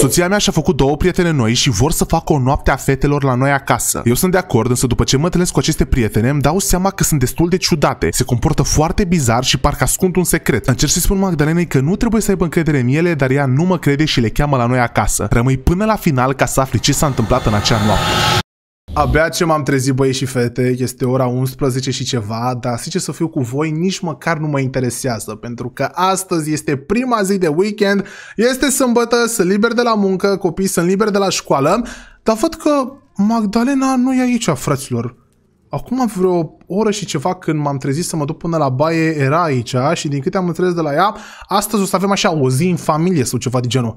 Soția mea și-a făcut două prietene noi și vor să facă o noapte a fetelor la noi acasă. Eu sunt de acord, însă după ce mă întâlnesc cu aceste prietene, îmi dau seama că sunt destul de ciudate. Se comportă foarte bizar și parcă ascund un secret. Încerc să-i spun Magdalenei că nu trebuie să aibă încredere în ele, dar ea nu mă crede și le cheamă la noi acasă. Rămâi până la final ca să afli ce s-a întâmplat în acea noapte. Abia ce m-am trezit băieți și fete, este ora 11 și ceva, dar ce să fiu cu voi, nici măcar nu mă interesează, pentru că astăzi este prima zi de weekend, este sâmbătă, sunt liber de la muncă, copiii sunt liberi de la școală, dar văd că Magdalena nu e aici, fraților. Acum vreo oră și ceva când m-am trezit să mă duc până la baie, era aici și din câte am înțeles de la ea, astăzi o să avem așa o zi în familie sau ceva de genul.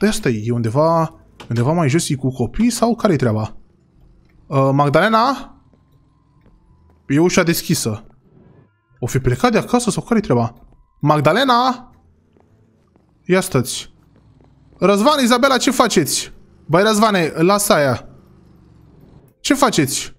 Dar asta e undeva, undeva mai jos, e cu copii sau care-i treaba? Uh, Magdalena? E ușa deschisă. O fi plecat de acasă sau care-i treaba? Magdalena? Ia stați. Răzvan, Izabela, ce faceți? Băi, Răzvane, lasă aia. Ce faceți?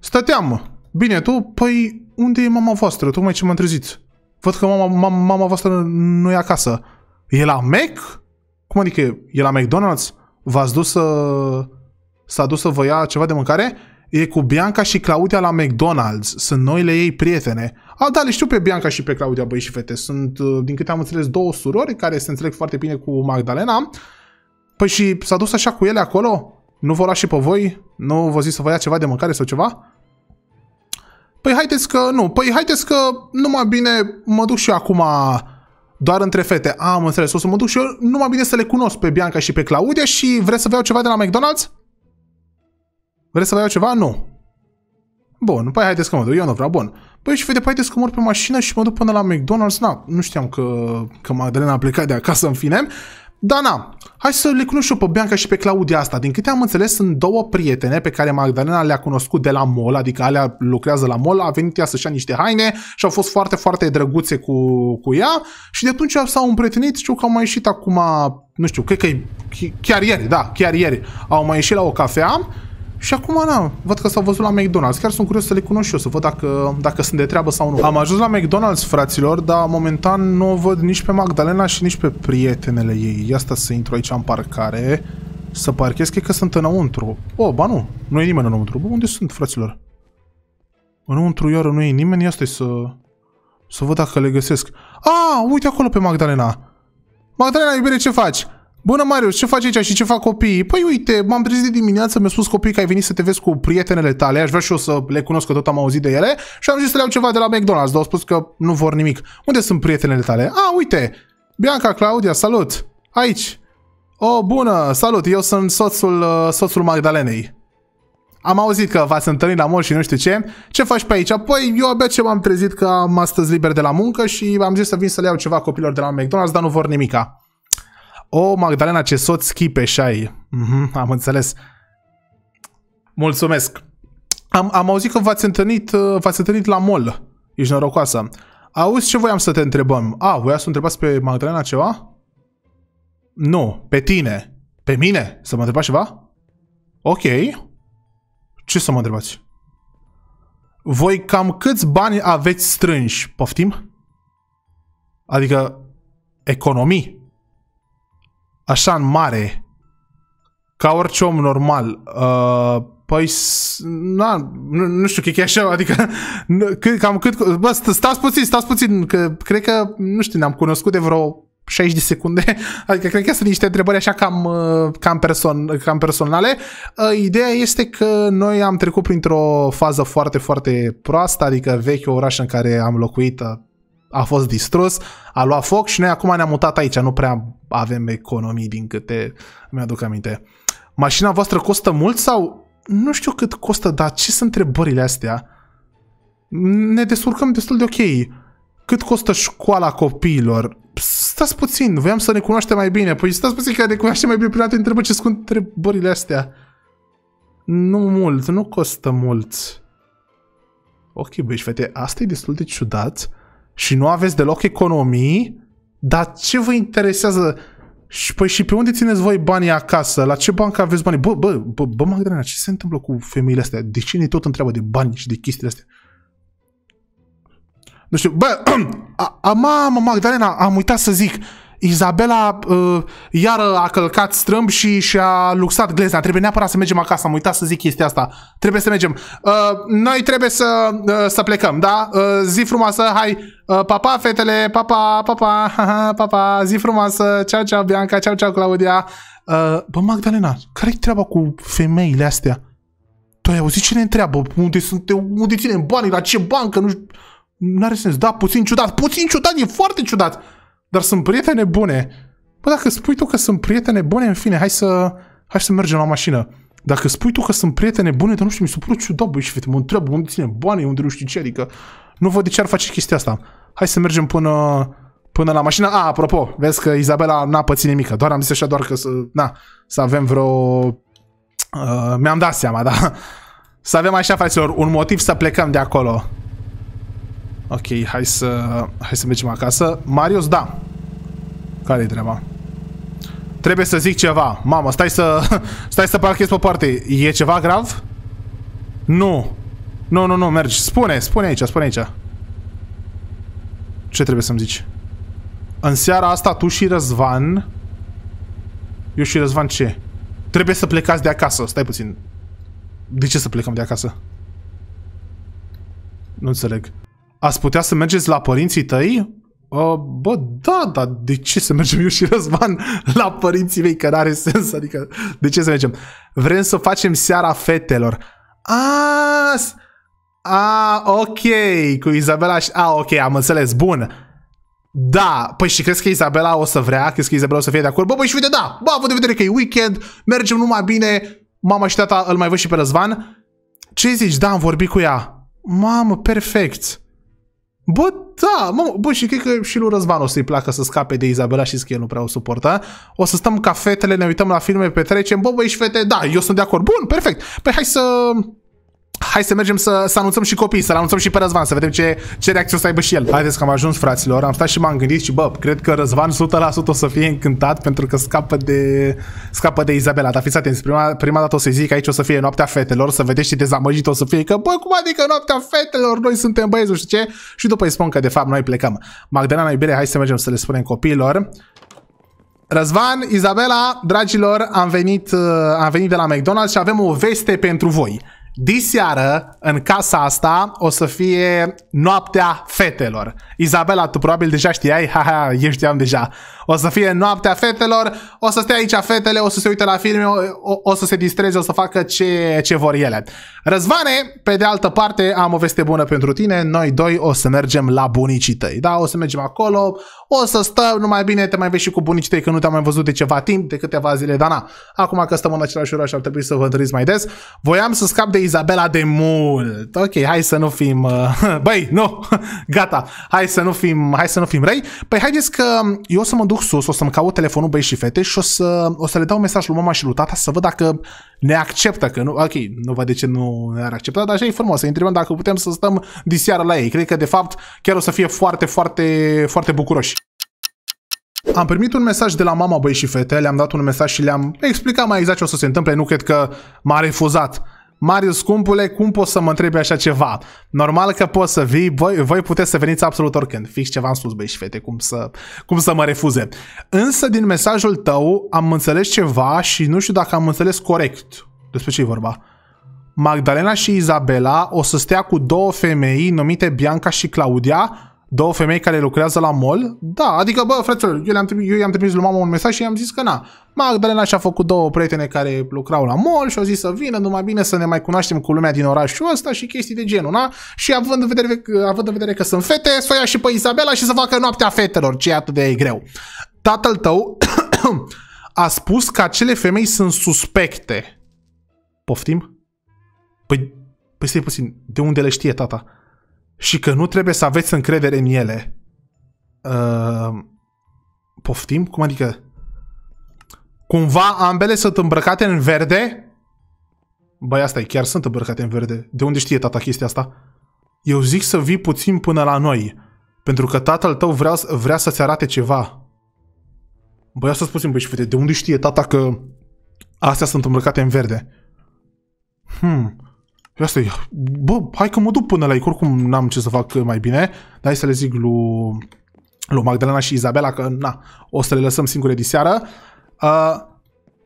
Stăteam. Bine, tu? Păi, unde e mama voastră? Tocmai ce m-am trezit. Văd că mama, mama, mama voastră nu e acasă. E la Mac? Cum adică e la McDonald's? V-ați dus să... Uh s-a dus să vă ia ceva de mâncare, e cu Bianca și Claudia la McDonald's. Sunt noile ei prietene. A, da, le știu pe Bianca și pe Claudia, băi și fete. Sunt, uh, din câte am înțeles, două surori care se înțeleg foarte bine cu Magdalena. Păi și s-a dus așa cu ele acolo? Nu vă lua și pe voi? Nu vă zis să vă ia ceva de mâncare sau ceva? Păi haideți că nu. Păi haideți că numai bine mă duc și eu acum doar între fete. Am înțeles. O să mă duc și eu numai bine să le cunosc pe Bianca și pe Claudia și vreți să vă iau ceva de la McDonald's? Vreți să mai iau ceva? Nu. Bun, păi haideți că mă duc, eu nu vreau, bun. Păi și vede, păi haideți că mor pe mașină și mă duc până la McDonald's, na, nu știam că, că Magdalena a plecat de acasă în fine. Dar na, hai să le cunosc eu pe Bianca și pe Claudia asta. Din câte am înțeles, sunt două prietene pe care Magdalena le-a cunoscut de la mol, adică alea lucrează la mol, a venit ea să-și ia niște haine și au fost foarte, foarte drăguțe cu, cu ea și de atunci s-au împrietenit, știu că au mai ieșit acum, nu știu, cred că chiar ieri, da, chiar ieri, au mai ieșit la o cafea și acum, na, văd că s-au văzut la McDonald's. Chiar sunt curios să le cunosc și eu, să văd dacă, dacă sunt de treabă sau nu. Am ajuns la McDonald's, fraților, dar momentan nu o văd nici pe Magdalena și nici pe prietenele ei. Ia asta să intru aici în parcare, să parchez, cred că sunt înăuntru. Oh, ba nu, nu e nimeni înăuntru. Bă, unde sunt, fraților? Înăuntru iară nu e nimeni, ia stai să... Să văd dacă le găsesc. A, ah, uite acolo pe Magdalena. Magdalena, iubire, ce faci? Bună, Marius, ce faci aici și ce fac copiii? Păi uite, m-am trezit dimineața, mi-a spus copiii că ai venit să te vezi cu prietenele tale, aș vrea și eu să le cunosc, că tot am auzit de ele, și am zis să le iau ceva de la McDonald's, dar au spus că nu vor nimic. Unde sunt prietenele tale? A, uite, Bianca, Claudia, salut! Aici! O, oh, bună, salut, eu sunt soțul, uh, soțul Magdalenei. Am auzit că v-ați întâlnit la mor și nu știu ce. Ce faci pe aici? Păi eu abia ce m-am trezit că am astăzi liber de la muncă și am zis să vin să le iau ceva copilor de la McDonald's, dar nu vor nimica. O, Magdalena, ce soț și ai. Mm-hmm, am înțeles. Mulțumesc. Am, am auzit că v-ați întâlnit, uh, v-ați întâlnit la mol. Ești norocoasă. Auzi ce voiam să te întrebăm. A, voia să întrebați pe Magdalena ceva? Nu, pe tine. Pe mine? Să mă întrebați ceva? Ok. Ce să mă întrebați? Voi cam câți bani aveți strânși? Poftim? Adică economii așa în mare, ca orice om normal, uh, păi, na, nu, nu știu, chiar așa, adică, cât, cam cât, bă, stați puțin, stați puțin, că cred că, nu știu, ne-am cunoscut de vreo 60 de secunde, adică cred că sunt niște întrebări așa cam, uh, cam, person, cam personale. Uh, ideea este că noi am trecut printr-o fază foarte, foarte proastă, adică vechiul oraș în care am locuit uh, a fost distrus, a luat foc și noi acum ne-am mutat aici, nu prea avem economii din câte mi-aduc aminte. Mașina voastră costă mult sau nu știu cât costă, dar ce sunt întrebările astea? Ne descurcăm destul de ok. Cât costă școala copiilor? Stați puțin, voiam să ne cunoaștem mai bine. Păi stați puțin că ne cunoaștem mai bine prin altă întrebă ce sunt întrebările astea. Nu mult, nu costă mult. Ok, băi, fete, asta e destul de ciudat și nu aveți deloc economii, dar ce vă interesează? Și, păi și pe unde țineți voi banii acasă? La ce bancă aveți banii? Bă, bă, bă, bă Magdalena, ce se întâmplă cu femeile astea? De ce ne tot întreabă de bani și de chestiile astea? Nu știu, bă, a, a, mamă, Magdalena, am uitat să zic. Izabela uh, iară a călcat strâmb și și-a luxat glezna. Trebuie neapărat să mergem acasă. Am uitat să zic chestia asta. Trebuie să mergem. Uh, noi trebuie să, uh, să plecăm, da? Uh, zi frumoasă, hai! Uh, papa, fetele! Papa, papa, papa! Zi frumoasă! Ceau, ceau, Bianca! Ceau, ceau, Claudia! Uh, bă, Magdalena, care-i treaba cu femeile astea? Tu ai auzit cine întreabă? Unde sunt? Unde ținem banii? La ce bancă? Nu știu. N-are sens. Da, puțin ciudat. Puțin ciudat, e foarte ciudat dar sunt prietene bune. Bă, dacă spui tu că sunt prietene bune, în fine, hai să, hai să mergem la mașină. Dacă spui tu că sunt prietene bune, dar nu știu, mi se pare ciudat, băi, și fete, mă întreabă unde ține banii, unde nu știu ce, adică nu văd de ce ar face chestia asta. Hai să mergem până, până la mașină. A, apropo, vezi că Izabela n-a pățit nimic, doar am zis așa, doar că să, na, să avem vreo... Uh, mi-am dat seama, da. Să avem așa, fraților, un motiv să plecăm de acolo. Ok, hai să, hai să mergem acasă. Marius, da. Care-i treaba? Trebuie să zic ceva. Mamă, stai să, stai să parchezi pe parte. E ceva grav? Nu. Nu, nu, nu, mergi. Spune, spune aici, spune aici. Ce trebuie să-mi zici? În seara asta tu și Răzvan... Eu și Răzvan ce? Trebuie să plecați de acasă. Stai puțin. De ce să plecăm de acasă? Nu înțeleg ați putea să mergeți la părinții tăi? Uh, bă, da, dar de ce să mergem eu și Răzvan la părinții mei, că n-are sens, adică de ce să mergem? Vrem să facem seara fetelor. A, a ok, cu Izabela și... A, ok, am înțeles, bun. Da, păi și crezi că Izabela o să vrea? Crezi că Izabela o să fie de acord? Bă, băi, și uite, da, bă, având de vedere că e weekend, mergem numai bine, mama și tata îl mai văd și pe Răzvan. Ce zici? Da, am vorbit cu ea. Mamă, perfect. Bă, da, mă, bă, și cred că și lui Răzvan o să-i placă să scape de Izabela și că el nu prea o suportă. O să stăm ca fetele, ne uităm la filme, petrecem, bă, băi și fete, da, eu sunt de acord. Bun, perfect. Păi hai să hai să mergem să, să anunțăm și copiii, să-l anunțăm și pe Răzvan, să vedem ce, ce reacție o să aibă și el. Haideți că am ajuns, fraților, am stat și m-am gândit și, bă, cred că Răzvan 100% o să fie încântat pentru că scapă de, scapă de Izabela. Dar fiți atenți, prima, prima dată o să zic că aici o să fie noaptea fetelor, să vedeți și dezamăgit o să fie că, bă, cum adică noaptea fetelor, noi suntem băieți, nu știu ce, și după îi spun că, de fapt, noi plecăm. Magdalena, iubire, hai să mergem să le spunem copiilor. Răzvan, Izabela, dragilor, am venit, uh, am venit de la McDonald's și avem o veste pentru voi. Diseară, în casa asta, o să fie noaptea fetelor. Izabela, tu probabil deja știai, haha, eu știam deja. O să fie noaptea fetelor, o să stea aici fetele, o să se uite la filme, o, o să se distreze, o să facă ce, ce vor ele. Răzvane, pe de altă parte, am o veste bună pentru tine, noi doi o să mergem la bunicii tăi, da? O să mergem acolo, o să stăm, numai bine te mai vezi și cu bunicii tăi, că nu te-am mai văzut de ceva timp, de câteva zile, dar na, acum că stăm în același oraș ar trebui să vă întâlniți mai des. Voiam să scap de Izabela de mult. Ok, hai să nu fim... băi, nu, gata, hai să nu fim, hai să nu fim răi. Păi haideți că eu o să mă duc duc sus, o să-mi caut telefonul băieți și fete și o să, o să le dau mesaj lui mama și lui tata să văd dacă ne acceptă, că nu, ok, nu văd de ce nu ne-ar accepta, dar așa e frumos, să întrebăm dacă putem să stăm diseară la ei. Cred că, de fapt, chiar o să fie foarte, foarte, foarte bucuroși. Am primit un mesaj de la mama băi și fete, le-am dat un mesaj și le-am explicat mai exact ce o să se întâmple, nu cred că m-a refuzat. Marius, scumpule, cum poți să mă întrebi așa ceva? Normal că poți să vii, voi, voi puteți să veniți absolut oricând. Fix ce v-am spus, băi și fete, cum să, cum să mă refuze. Însă din mesajul tău am înțeles ceva și nu știu dacă am înțeles corect despre ce e vorba. Magdalena și Izabela o să stea cu două femei numite Bianca și Claudia două femei care lucrează la mol, da, adică, bă, fratelor, eu, le-am trimis, eu i-am trimis lui mama un mesaj și i-am zis că na, Magdalena și-a făcut două prietene care lucrau la mol și au zis să vină, numai bine să ne mai cunoaștem cu lumea din orașul ăsta și chestii de genul, na? Și având în vedere, având în vedere că sunt fete, să o ia și pe Isabela și să facă noaptea fetelor, ce e atât de greu. Tatăl tău a spus că acele femei sunt suspecte. Poftim? Păi, păi stai puțin, de unde le știe tata? și că nu trebuie să aveți încredere în ele. Uh, poftim? Cum adică? Cumva ambele sunt îmbrăcate în verde? Băi, asta e, chiar sunt îmbrăcate în verde. De unde știe tata chestia asta? Eu zic să vii puțin până la noi, pentru că tatăl tău vrea, vrea să-ți arate ceva. Băi, asta spus băi și fete, de unde știe tata că astea sunt îmbrăcate în verde? Hmm asta e, bă, hai că mă duc până la ei, oricum n-am ce să fac mai bine, dar hai să le zic lui, lui Magdalena și Izabela că, na, o să le lăsăm singure seară. Uh,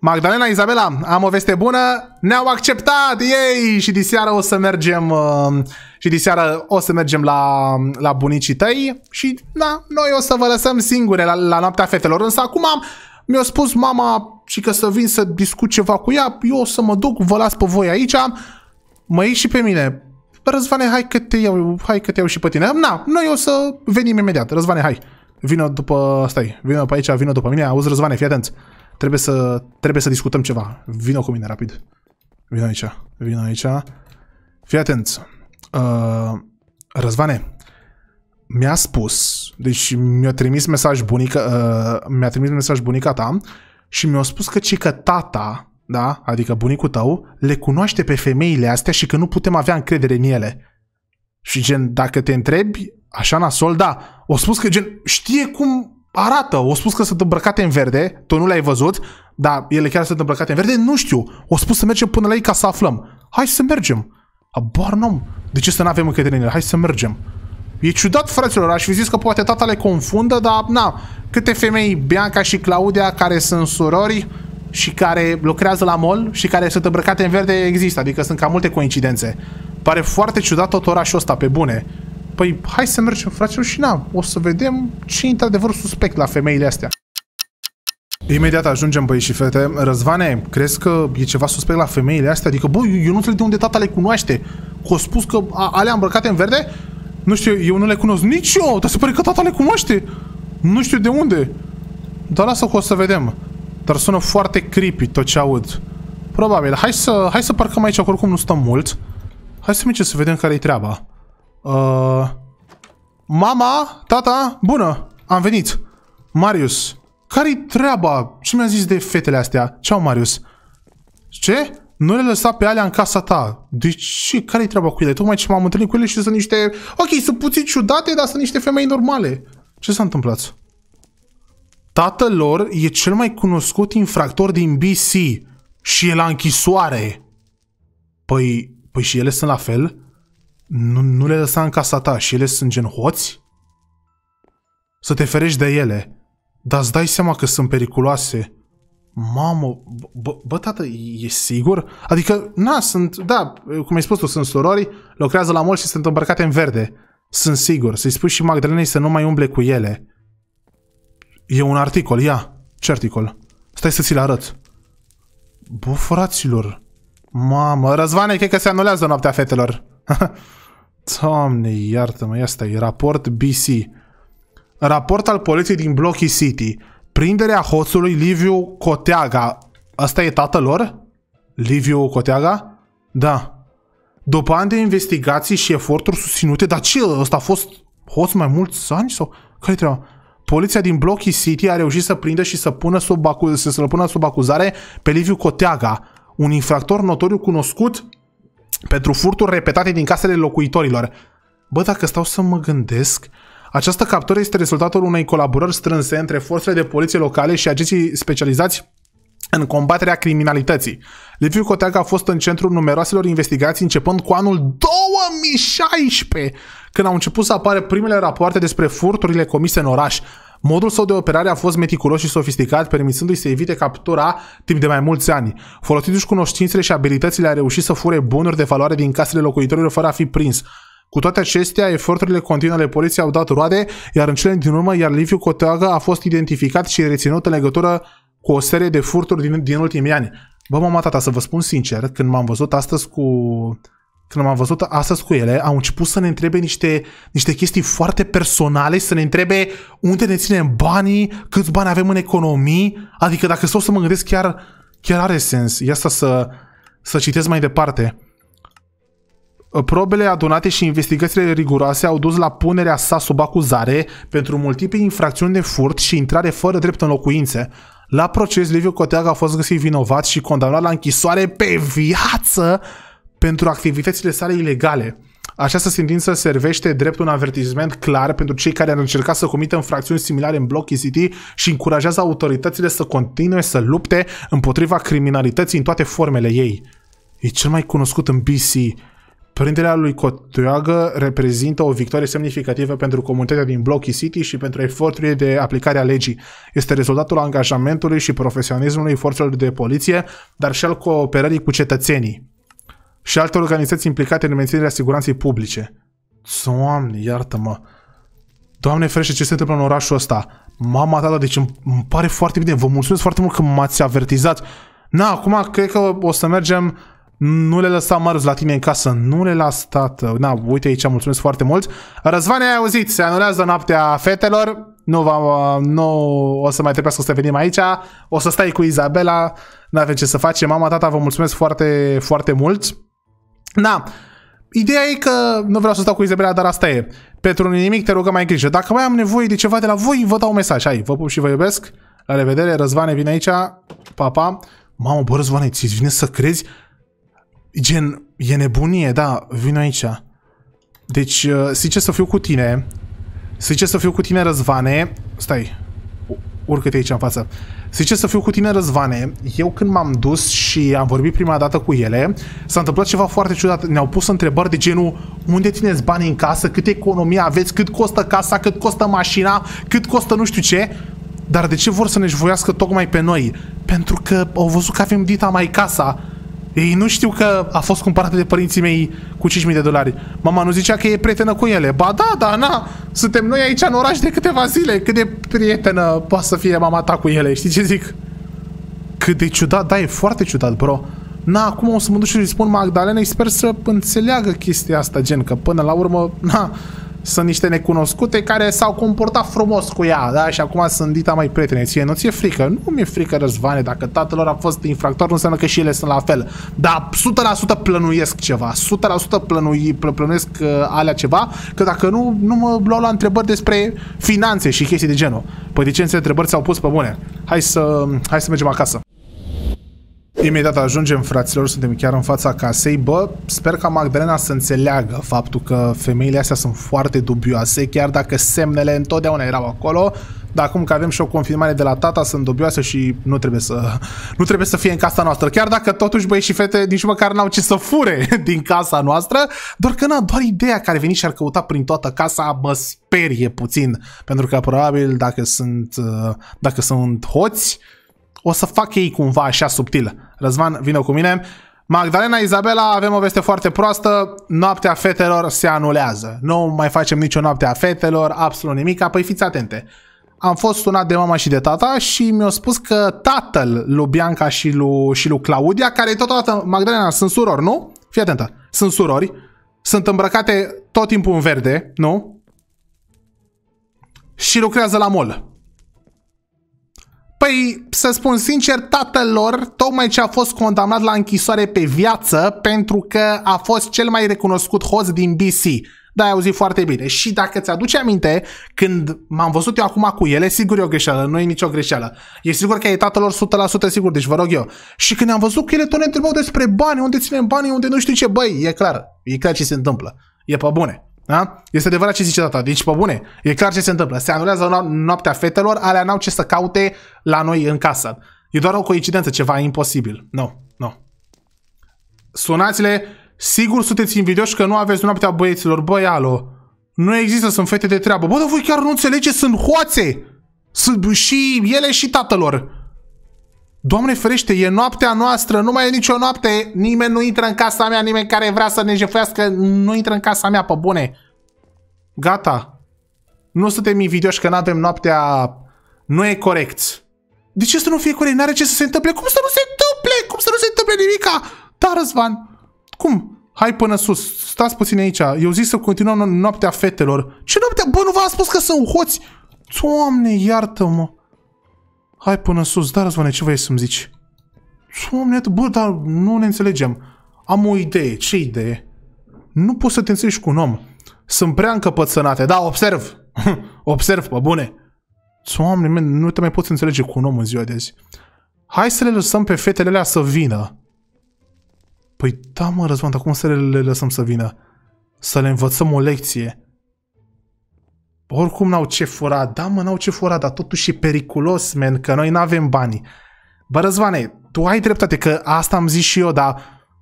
Magdalena, Izabela, am o veste bună, ne-au acceptat, ei! Și de seară o să mergem, uh, și seară o să mergem la, la bunicii tăi și, na, noi o să vă lăsăm singure la, la noaptea fetelor. Însă acum am, mi-a spus mama și că să vin să discut ceva cu ea, eu o să mă duc, vă las pe voi aici, mă iei și pe mine. Răzvane, hai că te iau, hai că te iau și pe tine. Na, noi o să venim imediat. Răzvane, hai. Vino după, stai, vino pe aici, vino după mine. Auzi, Răzvane, fii atent. Trebuie să, trebuie să discutăm ceva. Vino cu mine rapid. Vino aici, vino aici. Fii atent. Uh, Răzvane, mi-a spus, deci mi-a trimis mesaj bunica, uh, mi-a trimis mesaj bunica ta și mi-a spus că ci că tata da, adică bunicul tău, le cunoaște pe femeile astea și că nu putem avea încredere în ele. Și gen, dacă te întrebi, așa nasol, da, o spus că gen, știe cum arată, o spus că sunt îmbrăcate în verde, tu nu le-ai văzut, dar ele chiar sunt îmbrăcate în verde, nu știu, o spus să mergem până la ei ca să aflăm. Hai să mergem. Abar n De ce să nu avem încredere în ele? Hai să mergem. E ciudat, fraților, aș fi zis că poate tata le confundă, dar na, câte femei, Bianca și Claudia, care sunt surori, și care lucrează la mol și care sunt îmbrăcate în verde există, adică sunt cam multe coincidențe. Pare foarte ciudat tot orașul ăsta, pe bune. Păi, hai să mergem, fraților, și na, o să vedem ce e într-adevăr suspect la femeile astea. Imediat ajungem, băi și fete. Răzvane, crezi că e ceva suspect la femeile astea? Adică, bă, eu nu înțeleg de unde tata le cunoaște. Că o spus că alea îmbrăcate în verde? Nu știu, eu nu le cunosc nici eu, dar se pare că tata le cunoaște. Nu știu de unde. Dar lasă că o să vedem. Dar sună foarte creepy tot ce aud. Probabil. Hai să, hai să parcăm aici, oricum nu stăm mult. Hai să mergem să vedem care-i treaba. Uh, mama, tata, bună, am venit. Marius, care-i treaba? Ce mi-a zis de fetele astea? Ceau, Marius. Ce? Nu le lăsa pe alea în casa ta. De ce? Care-i treaba cu ele? Tocmai ce m-am întâlnit cu ele și sunt niște... Ok, sunt puțin ciudate, dar sunt niște femei normale. Ce s-a întâmplat? Tatăl lor e cel mai cunoscut infractor din BC și e la închisoare. Păi, păi și ele sunt la fel? Nu, nu le lăsa în casa ta și ele sunt gen hoți? Să te ferești de ele, dar îți dai seama că sunt periculoase. Mamă, bă, bă tată, e sigur? Adică, na, sunt, da, cum ai spus tu, sunt surori, lucrează la mol și sunt îmbrăcate în verde. Sunt sigur, să-i spui și Magdalenei să nu mai umble cu ele. E un articol, ia. Ce articol? Stai să ți-l arăt. Bă, fraților. Mamă, Răzvane, cred că se anulează noaptea fetelor. Doamne, iartă-mă, asta e raport BC. Raport al poliției din Blocky City. Prinderea hoțului Liviu Coteaga. Asta e tatăl lor? Liviu Coteaga? Da. După ani de investigații și eforturi susținute, dar ce, ăsta a fost hoț mai mulți ani sau? Care-i treaba? poliția din Blocky City a reușit să prindă și să pună sub, acu- să, se pună sub acuzare pe Liviu Coteaga, un infractor notoriu cunoscut pentru furturi repetate din casele locuitorilor. Bă, dacă stau să mă gândesc, această captură este rezultatul unei colaborări strânse între forțele de poliție locale și agenții specializați în combaterea criminalității. Liviu Coteaga a fost în centrul numeroaselor investigații începând cu anul 2016, când au început să apară primele rapoarte despre furturile comise în oraș. Modul său de operare a fost meticulos și sofisticat, permisându i să evite captura timp de mai mulți ani. Folosindu-și cunoștințele și abilitățile, a reușit să fure bunuri de valoare din casele locuitorilor fără a fi prins. Cu toate acestea, eforturile continue ale poliției au dat roade, iar în cele din urmă, iar Liviu Coteagă a fost identificat și reținut în legătură cu o serie de furturi din, din ultimii ani. Bă, mama tata, să vă spun sincer, când m-am văzut astăzi cu când am văzut astăzi cu ele, au început să ne întrebe niște, niște chestii foarte personale, să ne întrebe unde ne ținem banii, câți bani avem în economii, adică dacă stau să mă gândesc chiar, chiar are sens. E asta să, să citesc mai departe. Probele adunate și investigațiile riguroase au dus la punerea sa sub acuzare pentru multiple infracțiuni de furt și intrare fără drept în locuințe. La proces, Liviu Coteaga a fost găsit vinovat și condamnat la închisoare pe viață pentru activitățile sale ilegale. Această sentință servește drept un avertisment clar pentru cei care ar încerca să comită infracțiuni similare în Block City și încurajează autoritățile să continue să lupte împotriva criminalității în toate formele ei. E cel mai cunoscut în BC. Prinderea lui Cotuagă reprezintă o victorie semnificativă pentru comunitatea din Blocky City și pentru eforturile de aplicare a legii. Este rezultatul angajamentului și profesionismului forțelor de poliție, dar și al cooperării cu cetățenii și alte organizații implicate în menținerea siguranței publice. Doamne, iartă-mă! Doamne ferește, ce se întâmplă în orașul ăsta? Mama ta, da, deci îmi, îmi pare foarte bine. Vă mulțumesc foarte mult că m-ați avertizat. Na, acum cred că o să mergem... Nu le lăsa mărți la tine în casă, nu le las tată. Na, uite aici, mulțumesc foarte mult. Răzvan, ai auzit, se anulează noaptea fetelor. Nu, va, nu o să mai trebuiască să venim aici. O să stai cu Izabela. Nu avem ce să facem. Mama, tata, vă mulțumesc foarte, foarte mult. Da. Ideea e că, nu vreau să stau cu Izabela, dar asta e. Pentru nimic te rugăm mai grijă. Dacă mai am nevoie de ceva de la voi, vă dau un mesaj. Hai, vă pup și vă iubesc. La revedere, Răzvane vine aici. Papa. Pa. Mamă, bă, Răzvane, ți vine să crezi? Gen, e nebunie, da, vin aici. Deci, uh, ce să fiu cu tine. ce să fiu cu tine, Răzvane. Stai, urcă aici în față. Zice să fiu cu tine, Răzvane, eu când m-am dus și am vorbit prima dată cu ele, s-a întâmplat ceva foarte ciudat. Ne-au pus întrebări de genul, unde țineți banii în casă, cât economie aveți, cât costă casa, cât costă mașina, cât costă nu știu ce. Dar de ce vor să ne șvoiască tocmai pe noi? Pentru că au văzut că avem dita mai casa ei nu știu că a fost cumpărată de părinții mei cu 5.000 de dolari. Mama nu zicea că e prietenă cu ele. Ba da, da, na, suntem noi aici în oraș de câteva zile. Cât de prietenă poate să fie mama ta cu ele, știi ce zic? Cât de ciudat, da, e foarte ciudat, bro. Na, acum o să mă duc și îi spun Magdalena și sper să înțeleagă chestia asta, gen, că până la urmă, na, sunt niște necunoscute care s-au comportat frumos cu ea, da? Și acum sunt dita mai prietene. Ție nu ți-e frică? Nu mi-e frică, Răzvane. Dacă tatăl lor a fost infractor, nu înseamnă că și ele sunt la fel. Dar 100% plănuiesc ceva. 100% plănui, plănuiesc uh, alea ceva, că dacă nu, nu mă luau la întrebări despre finanțe și chestii de genul. Păi de ce întrebări s-au pus pe bune? Hai să, hai să mergem acasă. Imediat ajungem, fraților, suntem chiar în fața casei. Bă, sper ca Magdalena să înțeleagă faptul că femeile astea sunt foarte dubioase, chiar dacă semnele întotdeauna erau acolo, dar acum că avem și o confirmare de la tata, sunt dubioase și nu trebuie să, nu trebuie să fie în casa noastră. Chiar dacă totuși băieți și fete nici măcar n-au ce să fure din casa noastră, doar că n-a doar ideea care veni și ar căuta prin toată casa mă sperie puțin, pentru că probabil dacă sunt, uh, dacă sunt hoți, o să fac ei cumva așa subtil. Răzvan, vină cu mine. Magdalena Izabela, avem o veste foarte proastă, noaptea fetelor se anulează. Nu mai facem nicio noapte a fetelor, absolut nimic, Apoi fiți atente. Am fost sunat de mama și de tata și mi-au spus că tatăl lui Bianca și lui, și lui Claudia, care totodată, Magdalena, sunt surori, nu? Fii atentă, sunt surori, sunt îmbrăcate tot timpul în verde, nu? Și lucrează la mol. Păi, să spun sincer, tatăl lor, tocmai ce a fost condamnat la închisoare pe viață, pentru că a fost cel mai recunoscut host din BC. Da, ai auzit foarte bine. Și dacă ți-aduce aminte, când m-am văzut eu acum cu ele, sigur e o greșeală, nu e nicio greșeală. E sigur că e tatăl lor 100% sigur, deci vă rog eu. Și când am văzut că ele tot ne întrebau despre bani, unde ținem banii, unde nu știu ce, băi, e clar, e clar ce se întâmplă. E pe bune. Da? Este adevărat ce zice data. Deci, pe bune, e clar ce se întâmplă. Se anulează noaptea fetelor, alea n-au ce să caute la noi în casă. E doar o coincidență, ceva imposibil. Nu, no, nu. No. Sunați-le, sigur sunteți invidioși că nu aveți noaptea băieților. Băi, alo, nu există, sunt fete de treabă. Bă, dar voi chiar nu înțelegeți, sunt hoațe! Sunt și ele și tatălor. Doamne ferește, e noaptea noastră, nu mai e nicio noapte, nimeni nu intră în casa mea, nimeni care vrea să ne jefuiască, nu intră în casa mea, pe bune. Gata. Nu suntem invidioși că nu avem noaptea... Nu e corect. De ce să nu fie corect? N-are ce să se întâmple. Cum să nu se întâmple? Cum să nu se întâmple nimica? Da, Răzvan. Cum? Hai până sus. Stați puțin aici. Eu zic să continuăm noaptea fetelor. Ce noaptea? Bă, nu v-am spus că sunt hoți? Doamne, iartă-mă. Hai până sus, dar răzvane, ce vrei să-mi zici? Doamne, bă, dar nu ne înțelegem. Am o idee. Ce idee? Nu poți să te înțelegi cu un om. Sunt prea încăpățânate. Da, observ. observ, pe bune. Doamne, men, nu te mai poți înțelege cu un om în ziua de azi. Hai să le lăsăm pe fetele alea să vină. Păi da, mă, Răzvan, dar cum să le, le lăsăm să vină? Să le învățăm o lecție oricum n-au ce fura, da mă, n-au ce fura, dar totuși e periculos, men, că noi n-avem bani. Bă, Răzvane, tu ai dreptate, că asta am zis și eu, dar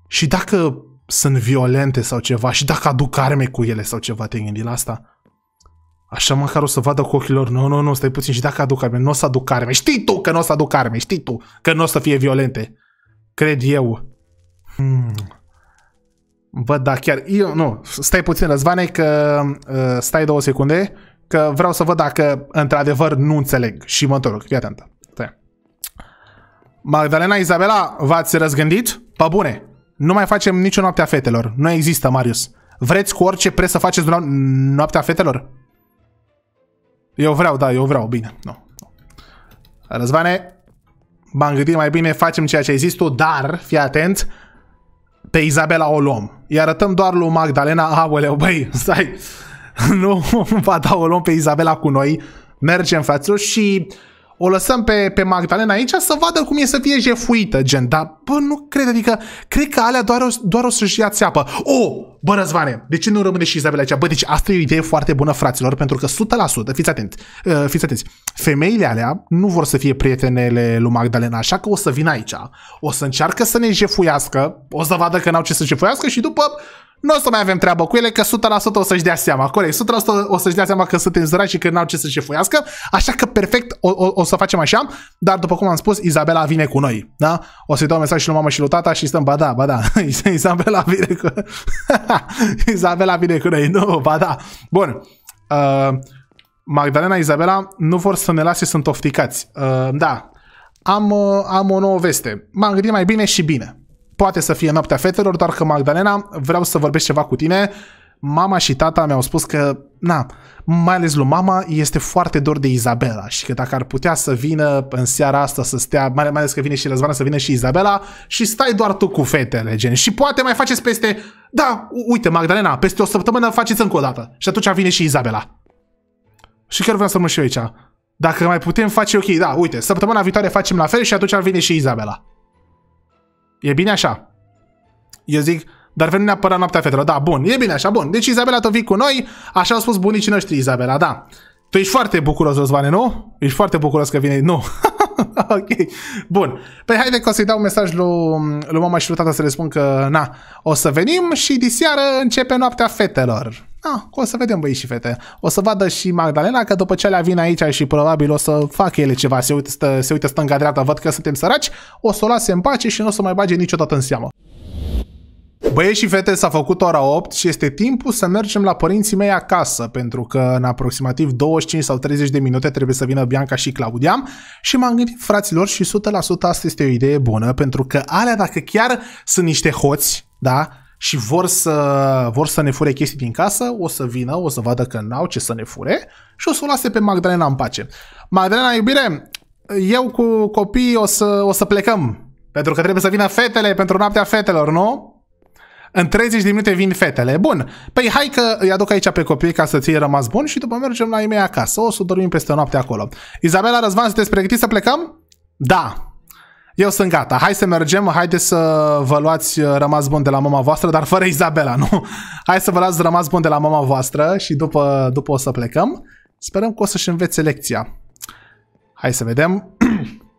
și dacă sunt violente sau ceva, și dacă aduc arme cu ele sau ceva, te gândi la asta? Așa măcar o să vadă cu ochii lor, nu, nu, nu, stai puțin, și dacă aduc arme, nu o să aduc arme, știi tu că nu o să aduc arme, știi tu că nu o să fie violente. Cred eu. Hmm. Bă, da, chiar, eu, nu, stai puțin, Răzvane, că ă, stai două secunde că vreau să văd dacă într-adevăr nu înțeleg și mă întorc. Fii atentă. Magdalena Izabela, v-ați răzgândit? Pă bune, nu mai facem nicio noapte a fetelor. Nu există, Marius. Vreți cu orice preț să faceți noaptea fetelor? Eu vreau, da, eu vreau, bine. Nu. No. Răzvane, m-am gândit mai bine, facem ceea ce ai zis tu, dar, fii atent, pe Izabela o luăm. Iar arătăm doar lui Magdalena, aoleu, băi, stai, nu va da, o luăm pe Izabela cu noi, mergem, fraților, și o lăsăm pe, pe Magdalena aici să vadă cum e să fie jefuită, gen, dar, bă, nu cred, adică, cred că alea doar o, doar o să-și ia țeapă. O, oh, bă, Răzvane, de ce nu rămâne și Izabela aici? Bă, deci asta e o idee foarte bună, fraților, pentru că 100%, fiți atenți, uh, fiți atenți, femeile alea nu vor să fie prietenele lui Magdalena, așa că o să vină aici, o să încearcă să ne jefuiască, o să vadă că n-au ce să jefuiască și după nu o să mai avem treabă cu ele, că 100% o să-și dea seama, corect, 100% o să-și dea seama că sunt înzărați și că n-au ce să șefuiască, așa că perfect o, o, o, să facem așa, dar după cum am spus, Izabela vine cu noi, da? O să-i dau mesaj și lui mama și lui tata și stăm, ba da, ba da, Izabela vine cu... Izabela vine cu noi, nu, ba da. Bun. Uh, Magdalena, Izabela nu vor să ne lase, sunt ofticați. Uh, da, am, uh, am o nouă veste. M-am gândit mai bine și bine poate să fie noaptea fetelor, doar că Magdalena, vreau să vorbesc ceva cu tine. Mama și tata mi-au spus că, na, mai ales lui mama, este foarte dor de Izabela și că dacă ar putea să vină în seara asta să stea, mai ales că vine și Răzvana, să vină și Izabela și stai doar tu cu fetele, gen. Și poate mai faceți peste, da, uite, Magdalena, peste o săptămână faceți încă o dată și atunci vine și Izabela. Și chiar vreau să mă și eu aici. Dacă mai putem face, ok, da, uite, săptămâna viitoare facem la fel și atunci vine și Izabela. E bine așa. Eu zic, dar veni neapărat noaptea fetelor. Da, bun, e bine așa, bun. Deci Izabela, tu vii cu noi, așa au spus bunicii noștri, Izabela, da. Tu ești foarte bucuros, Răzvane, nu? Ești foarte bucuros că vine, nu. ok, bun. Păi haide că o să-i dau un mesaj lui, lui mama și lui tata să le spun că, na, o să venim și diseară începe noaptea fetelor. Da, o să vedem băi și fete. O să vadă și Magdalena că după ce alea vin aici și probabil o să facă ele ceva, se uită, stă, se uită stânga-dreapta, văd că suntem săraci, o să o lase în pace și nu o să mai bage niciodată în seamă. Băieți și fete, s-a făcut ora 8 și este timpul să mergem la părinții mei acasă, pentru că în aproximativ 25 sau 30 de minute trebuie să vină Bianca și Claudia și m-am gândit, fraților, și 100% asta este o idee bună, pentru că alea, dacă chiar sunt niște hoți, da, și vor să, vor să ne fure chestii din casă, o să vină, o să vadă că n-au ce să ne fure și o să o lase pe Magdalena în pace. Magdalena, iubire, eu cu copiii o să, o să plecăm, pentru că trebuie să vină fetele pentru noaptea fetelor, nu? În 30 de minute vin fetele. Bun, păi hai că îi aduc aici pe copii ca să ție rămas bun și după mergem la ei mei acasă. O să dormim peste noapte acolo. Izabela Răzvan, sunteți pregătiți să plecăm? Da, eu sunt gata, hai să mergem, haideți să vă luați uh, rămas bun de la mama voastră, dar fără Izabela, nu? Hai să vă luați rămas bun de la mama voastră și după, după o să plecăm. Sperăm că o să-și învețe lecția. Hai să vedem.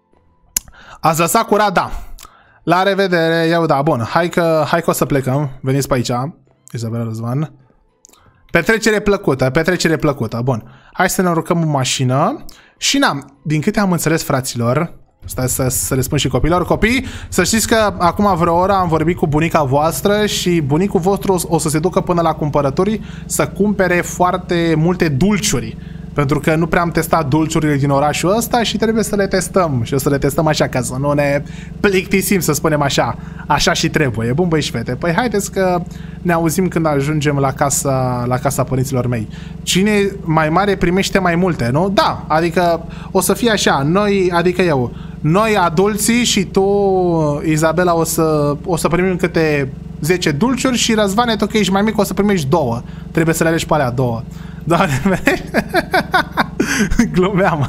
Ați lăsat curat, da. La revedere, eu da, bun. Hai că, hai că o să plecăm. Veniți pe aici, Izabela Răzvan. Petrecere plăcută, petrecere plăcută, bun. Hai să ne urcăm în mașină. Și n-am, din câte am înțeles, fraților, Stai să, să le spun și copilor. Copii, să știți că acum vreo oră am vorbit cu bunica voastră și bunicul vostru o, o să se ducă până la cumpărături să cumpere foarte multe dulciuri pentru că nu prea am testat dulciurile din orașul ăsta și trebuie să le testăm. Și o să le testăm așa ca să nu ne plictisim, să spunem așa. Așa și trebuie. Bun băi și fete. Păi haideți că ne auzim când ajungem la casa, la casa părinților mei. Cine mai mare primește mai multe, nu? Da, adică o să fie așa. Noi, adică eu, noi adulții și tu, Izabela, o să, o să primim câte 10 dulciuri și Răzvane, tu că ești mai mic, o să primești două. Trebuie să le alegi pe alea două. Doamne, glumeam,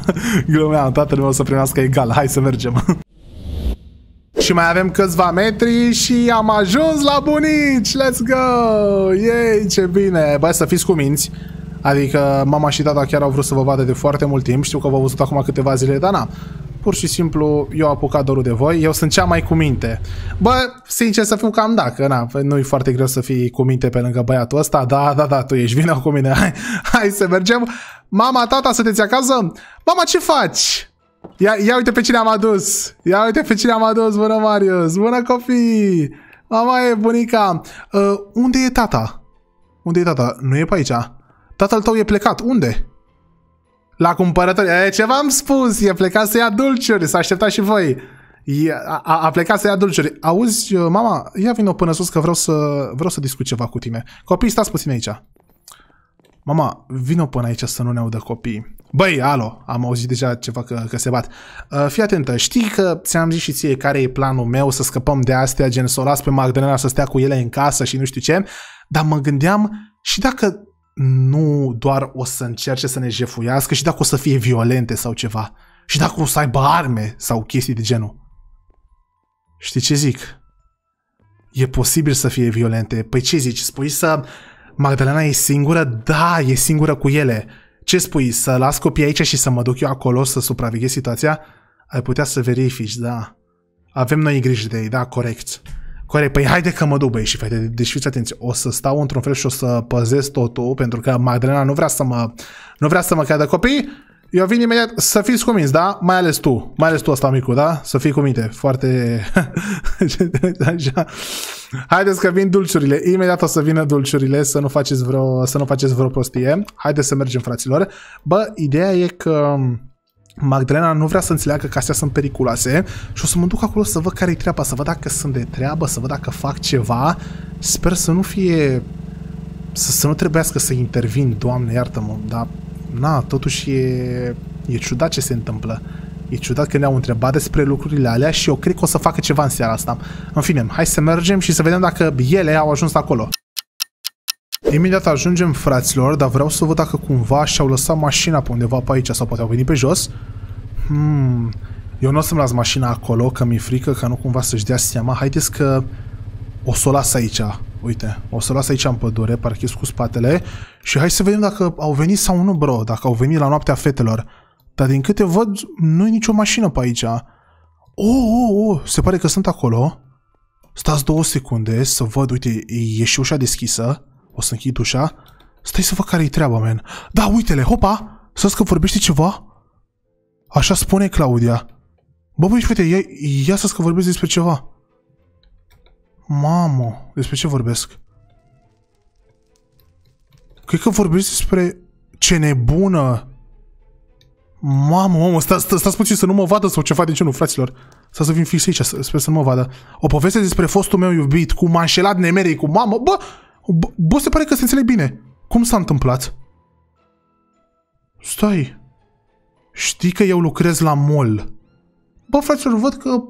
glumeam, toată lumea o să primească egal, hai să mergem. Și mai avem câțiva metri și am ajuns la bunici, let's go, yay, ce bine, băi să fiți cuminți, Adică mama și tata chiar au vrut să vă vadă de foarte mult timp, știu că v-au văzut acum câteva zile, dar na, pur și simplu eu am apucat dorul de voi, eu sunt cea mai cu minte. Bă, sincer să fiu cam da, că na, păi nu e foarte greu să fii cu minte pe lângă băiatul ăsta, da, da, da, tu ești vină cu mine, hai, hai să mergem. Mama, tata, să te-ți acasă? Mama, ce faci? Ia, ia uite pe cine am adus, ia uite pe cine am adus, bună Marius, bună copii! Mama e bunica, uh, unde e tata? Unde e tata? Nu e pe aici. Tatăl tău e plecat, unde? La cumpărători. E, ce v-am spus? E plecat să ia dulciuri. S-a așteptat și voi. E, a, a plecat să ia dulciuri. Auzi, uh, mama, ia vină până sus că vreau să, vreau să discut ceva cu tine. Copii, stați puțin aici. Mama, vină până aici să nu ne audă copiii. Băi, alo, am auzit deja ceva că, că se bat. Uh, fii atentă, știi că ți-am zis și ție care e planul meu să scăpăm de astea, gen să o las pe Magdalena să stea cu ele în casă și nu știu ce, dar mă gândeam și dacă nu doar o să încerce să ne jefuiască și dacă o să fie violente sau ceva. Și dacă o să aibă arme sau chestii de genul. Știi ce zic? E posibil să fie violente. Păi ce zici? Spui să Magdalena e singură? Da, e singură cu ele. Ce spui? Să las copiii aici și să mă duc eu acolo să supraveghez situația? Ai putea să verifici, da. Avem noi grijă de ei, da, corect. Corect, păi haide că mă duc, băi și fete, deci fiți atenți, o să stau într-un fel și o să păzez totul, pentru că Magdalena nu vrea să mă, nu vrea să mă cadă copii, eu vin imediat, să fiți cuminți, da? Mai ales tu, mai ales tu asta micu, da? Să fii cu minte, foarte... Așa. Haideți că vin dulciurile, imediat o să vină dulciurile, să nu faceți vreo, să nu faceți vreo prostie. Haideți să mergem, fraților. Bă, ideea e că Magdalena nu vrea să înțeleagă că astea sunt periculoase și o să mă duc acolo să văd care-i treaba, să văd dacă sunt de treabă, să văd dacă fac ceva. Sper să nu fie... să, să nu trebuiască să intervin, Doamne iartă-mă, dar na, totuși e, e ciudat ce se întâmplă. E ciudat că ne-au întrebat despre lucrurile alea și eu cred că o să facă ceva în seara asta. În fine, hai să mergem și să vedem dacă ele au ajuns acolo. Imediat ajungem, fraților, dar vreau să văd dacă cumva și-au lăsat mașina pe undeva pe aici sau poate au venit pe jos. Hmm, eu nu o să-mi las mașina acolo, că mi-e frică că nu cumva să-și dea seama. Haideți că o să o las aici. Uite, o să o las aici în pădure, parchez cu spatele și hai să vedem dacă au venit sau nu, bro, dacă au venit la noaptea fetelor. Dar din câte văd, nu e nicio mașină pe aici. Oh, oh, oh, se pare că sunt acolo. Stați două secunde să văd, uite, e și ușa deschisă. O să închid ușa. Stai să văd care-i treaba, man. Da, uite-le, hopa! Să că vorbește ceva? Așa spune Claudia. Bă, băi, uite, ia, ia să că vorbesc despre ceva. Mamă, despre ce vorbesc? Cred că vorbesc despre ce nebună. Mamă, mamă, stați, sta, stați puțin să nu mă vadă sau ceva de genul, fraților. Să să vin fix aici, sper să nu mă vadă. O poveste despre fostul meu iubit, cu m-a înșelat nemerii, cu mamă, bă, Bă, se pare că se înțeleg bine. Cum s-a întâmplat? Stai. Știi că eu lucrez la mol. Bă, fraților, văd că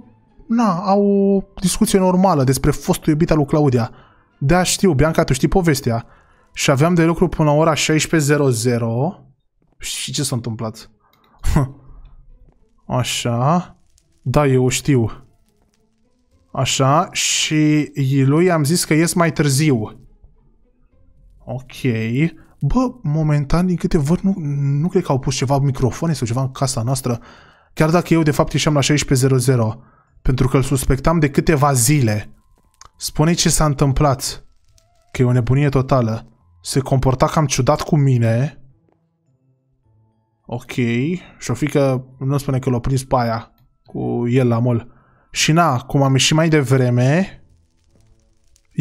na, au o discuție normală despre fostul iubit al lui Claudia. Da, știu, Bianca, tu știi povestea. Și aveam de lucru până la ora 16.00. Și ce s-a întâmplat? Așa. Da, eu știu. Așa. Și lui am zis că ies mai târziu. Ok. Bă, momentan, din câte văd, nu, nu cred că au pus ceva microfoane sau ceva în casa noastră. Chiar dacă eu, de fapt, ieșeam la 16.00. Pentru că îl suspectam de câteva zile. Spune ce s-a întâmplat. Că e o nebunie totală. Se comporta cam ciudat cu mine. Ok. Și o că nu spune că l-a prins pe aia. Cu el la mol. Și na, cum am ieșit mai devreme,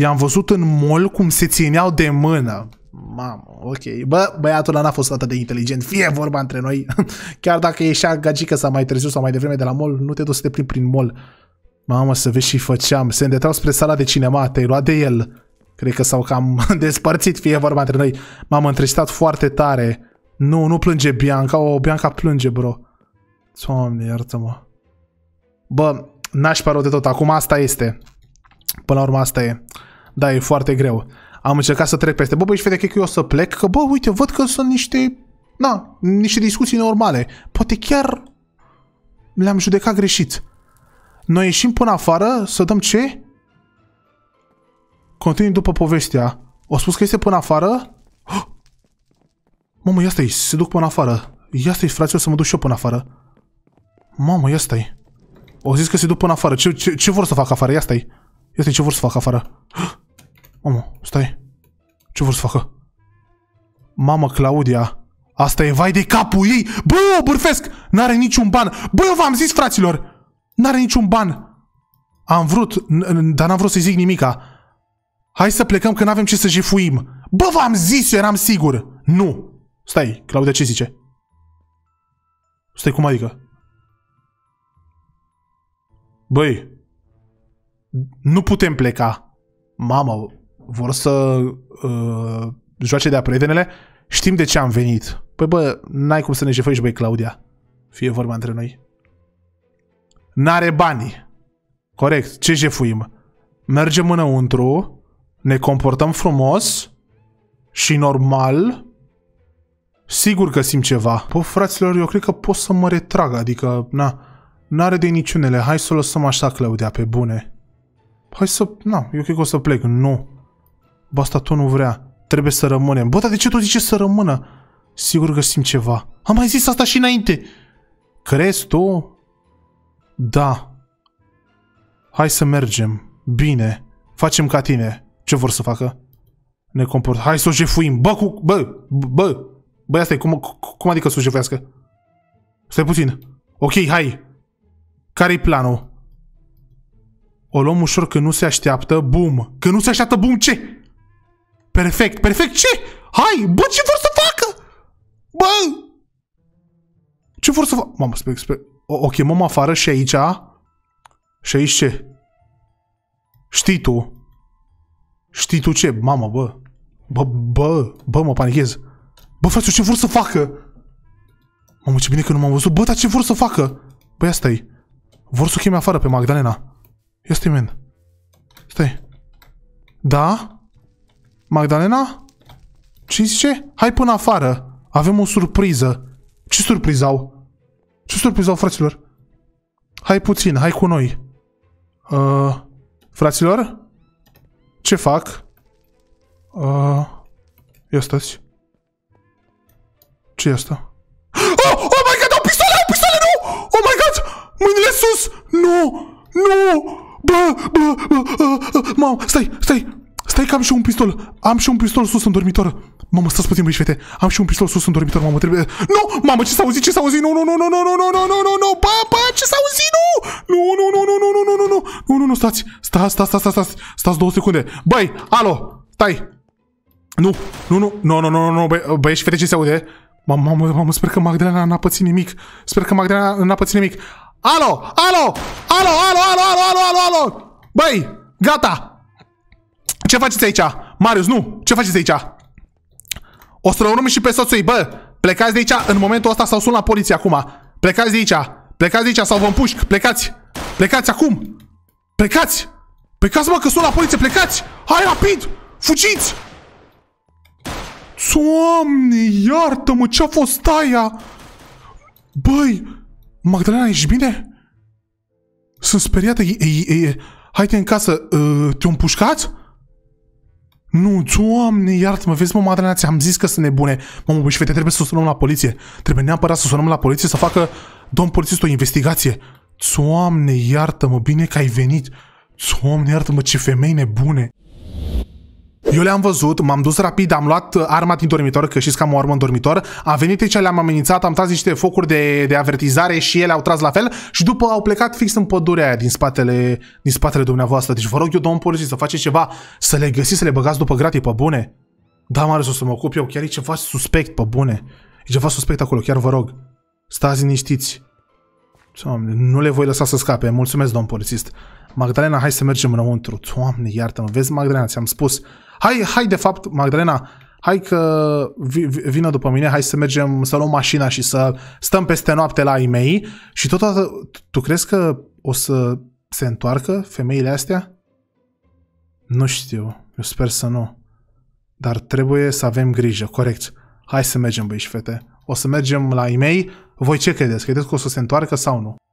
i-am văzut în mall cum se țineau de mână. Mamă, ok. Bă, băiatul ăla n-a fost atât de inteligent. Fie vorba între noi. Chiar dacă ieșea gagică sau mai târziu sau mai devreme de la mall, nu te duci să te plimbi prin mall. Mamă, să vezi și făceam. Se îndetrau spre sala de cinema, te-ai luat de el. Cred că s-au cam despărțit, fie vorba între noi. M-am întreștat foarte tare. Nu, nu plânge Bianca. O, Bianca plânge, bro. Doamne, iartă-mă. Bă, n-aș de tot. Acum asta este. Până la urmă asta e. Da, e foarte greu. Am încercat să trec peste. Bă, băi, fete, cred că eu o să plec, că bă, uite, văd că sunt niște, na, niște discuții normale. Poate chiar le-am judecat greșit. Noi ieșim până afară să dăm ce? Continui după povestea. O spus că este până afară? Oh! Mamă, ia stai, se duc până afară. Ia stai, frate, o să mă duc și eu până afară. Mamă, ia stai. O zis că se duc până afară. Ce, ce, ce vor să fac afară? Ia stai. Ia stai, ce vor să fac afară? Hă! Oh! Mamă, stai. Ce vor să facă? Mamă, Claudia. Asta e vai de capul ei. Bă, o bârfesc. N-are niciun ban. Bă, v-am zis, fraților. N-are niciun ban. Am vrut, dar n-am vrut să-i zic nimica. Hai să plecăm că n-avem ce să jefuim. Bă, v-am zis, eu eram sigur. Nu. Stai, Claudia ce zice? Stai, cum adică? Băi, nu putem pleca. Mamă, vor să uh, joace de-a prietenele, știm de ce am venit. Păi bă, n-ai cum să ne jefăiești, băi, Claudia. Fie vorba între noi. N-are banii. Corect, ce jefuim? Mergem înăuntru, ne comportăm frumos și normal. Sigur că simt ceva. Pă, fraților, eu cred că pot să mă retrag, adică, na, n-are de niciunele. Hai să o lăsăm așa, Claudia, pe bune. Hai să, na, eu cred că o să plec. Nu. Bă, asta tu nu vrea. Trebuie să rămânem. Bă, dar de ce tu zici să rămână? Sigur că simt ceva. Am mai zis asta și înainte. Crezi tu? Da. Hai să mergem. Bine. Facem ca tine. Ce vor să facă? Ne comport. Hai să o jefuim. Bă, cu... Bă, bă. Bă, asta e. Cum, cum adică să o jefuiască? Stai puțin. Ok, hai. Care-i planul? O luăm ușor că nu se așteaptă. Bum. Că nu se așteaptă, bum, ce? Perfect, perfect, ce? Hai, bă, ce vor să facă? Bă! Ce vor să facă? Mamă, sper, sper. O, o chemăm afară și aici? Și aici ce? Știi tu. Știi tu ce? Mamă, bă. Bă, bă, bă, mă panichez. Bă, frate, ce vor să facă? Mamă, ce bine că nu m-am văzut. Bă, dar ce vor să facă? Băi, asta -i. Vor să o cheme afară pe Magdalena. Ia stai, men. Stai. Da? Magdalena? Ce zice? Hai până afară. Avem o surpriză. Ce surpriză au? Ce surpriză au, fraților? Hai puțin, hai cu noi. Uh, fraților? Ce fac? Uh, ia stați. ce e asta? Oh! Oh my god! Au pistole! Au pistole! Nu! Oh my god! Mâinile sus! Nu! Nu! Bă! Bă! bă, bă, bă. bă, Stai! Stai! Stai că am și un pistol. Am și un pistol sus în dormitor. Mamă, stați puțin, băieți, fete. Am și un pistol sus în dormitor, mamă, trebuie... Nu! Mamă, ce s-a auzit? Ce s-a auzit? Nu, nu, nu, nu, nu, nu, nu, nu, nu, nu, nu, pa, pa, ce s-a auzit? Nu! Nu, nu, nu, nu, nu, nu, nu, nu, nu, nu, nu, nu, stați. Stați, stați, stați, stați, stați două secunde. Băi, alo, stai. Nu, nu, nu, nu, nu, nu, nu, nu, băieți, fete, ce se aude? Mamă, mamă, mamă, sper că Magdalena n-a pățit nimic. Sper că Magdalena n-a pățit nimic. Alo, alo, alo, alo, alo, alo, alo, alo, alo. Băi, gata, ce faceți aici? Marius, nu! Ce faceți aici? O să urmăm și pe soțul ei. Bă, plecați de aici în momentul ăsta sau sun la poliție acum. Plecați de aici. Plecați de aici sau vă împușc. Plecați. Plecați acum. Plecați. Plecați, mă, că sun la poliție. Plecați. Hai, rapid. Fugiți. Doamne, iartă-mă, ce-a fost aia? Băi, Magdalena, ești bine? Sunt speriată. Hai te Haide în casă. Ă, te-o împușcați? Nu, doamne, iartă-mă, vezi mă, madre ți-am zis că sunt nebune. Mă, mă, și fete, trebuie să sunăm la poliție. Trebuie neapărat să sunăm la poliție să facă domn polițist o investigație. Doamne, iartă-mă, bine că ai venit. Doamne, iartă-mă, ce femei nebune. Eu le-am văzut, m-am dus rapid, am luat uh, arma din dormitor, că știți că am o armă în dormitor, a venit aici, le-am amenințat, am tras niște focuri de, de avertizare și ele au tras la fel și după au plecat fix în pădurea aia din spatele, din spatele dumneavoastră. Deci vă rog eu, domn polițist, să faceți ceva, să le găsiți, să le băgați după gratii, pe bune. Da, mare o să mă ocup eu, chiar e ceva suspect, pe bune. E ceva suspect acolo, chiar vă rog. Stați liniștiți. Doamne, nu le voi lăsa să scape. Mulțumesc, domn polițist. Magdalena, hai să mergem înăuntru. Doamne, iartă-mă. Vezi, Magdalena, ți-am spus hai, hai de fapt, Magdalena, hai că vină după mine, hai să mergem să luăm mașina și să stăm peste noapte la IMEI și totodată, tu crezi că o să se întoarcă femeile astea? Nu știu, eu sper să nu. Dar trebuie să avem grijă, corect. Hai să mergem, băi și fete. O să mergem la IMEI, mei. Voi ce credeți? Credeți că o să se întoarcă sau nu?